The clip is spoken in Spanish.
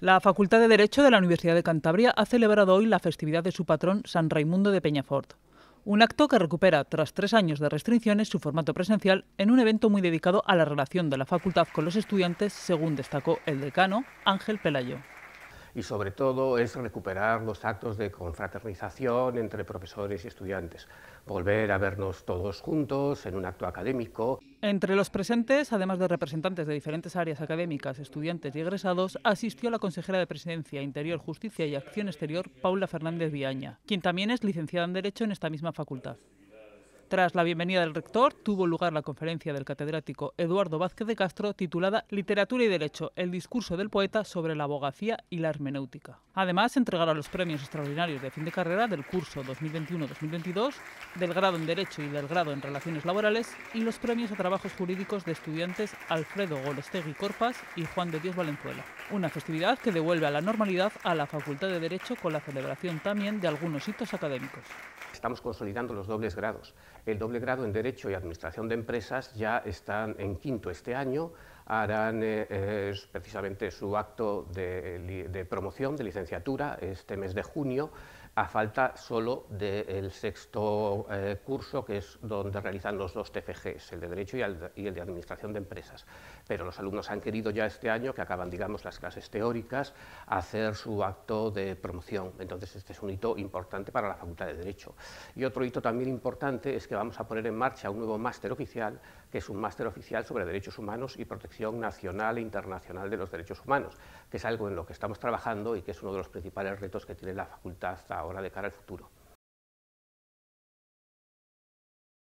La Facultad de Derecho de la Universidad de Cantabria ha celebrado hoy la festividad de su patrón San Raimundo de Peñafort. Un acto que recupera, tras tres años de restricciones, su formato presencial en un evento muy dedicado a la relación de la facultad con los estudiantes, según destacó el decano Ángel Pelayo y sobre todo es recuperar los actos de confraternización entre profesores y estudiantes, volver a vernos todos juntos en un acto académico. Entre los presentes, además de representantes de diferentes áreas académicas, estudiantes y egresados, asistió la consejera de Presidencia, Interior, Justicia y Acción Exterior, Paula Fernández Viaña, quien también es licenciada en Derecho en esta misma facultad. Tras la bienvenida del rector, tuvo lugar la conferencia del catedrático Eduardo Vázquez de Castro titulada Literatura y Derecho, el discurso del poeta sobre la abogacía y la hermenéutica. Además, entregará los premios extraordinarios de fin de carrera del curso 2021-2022, del grado en Derecho y del grado en Relaciones Laborales y los premios a trabajos jurídicos de estudiantes Alfredo Golostegui Corpas y Juan de Dios Valenzuela. Una festividad que devuelve a la normalidad a la Facultad de Derecho con la celebración también de algunos hitos académicos estamos consolidando los dobles grados. El doble grado en Derecho y Administración de Empresas ya están en quinto este año, harán eh, es precisamente su acto de, promoción de licenciatura este mes de junio, a falta solo del sexto eh, curso, que es donde realizan los dos TFGs, el de Derecho y el, y el de Administración de Empresas. Pero los alumnos han querido ya este año, que acaban, digamos, las clases teóricas, hacer su acto de promoción. Entonces, este es un hito importante para la Facultad de Derecho. Y otro hito también importante es que vamos a poner en marcha un nuevo máster oficial, que es un máster oficial sobre derechos humanos y protección nacional e internacional de los derechos humanos, que es algo en lo que estamos trabajando y que es uno de los principales retos que tiene la facultad ahora de cara al futuro.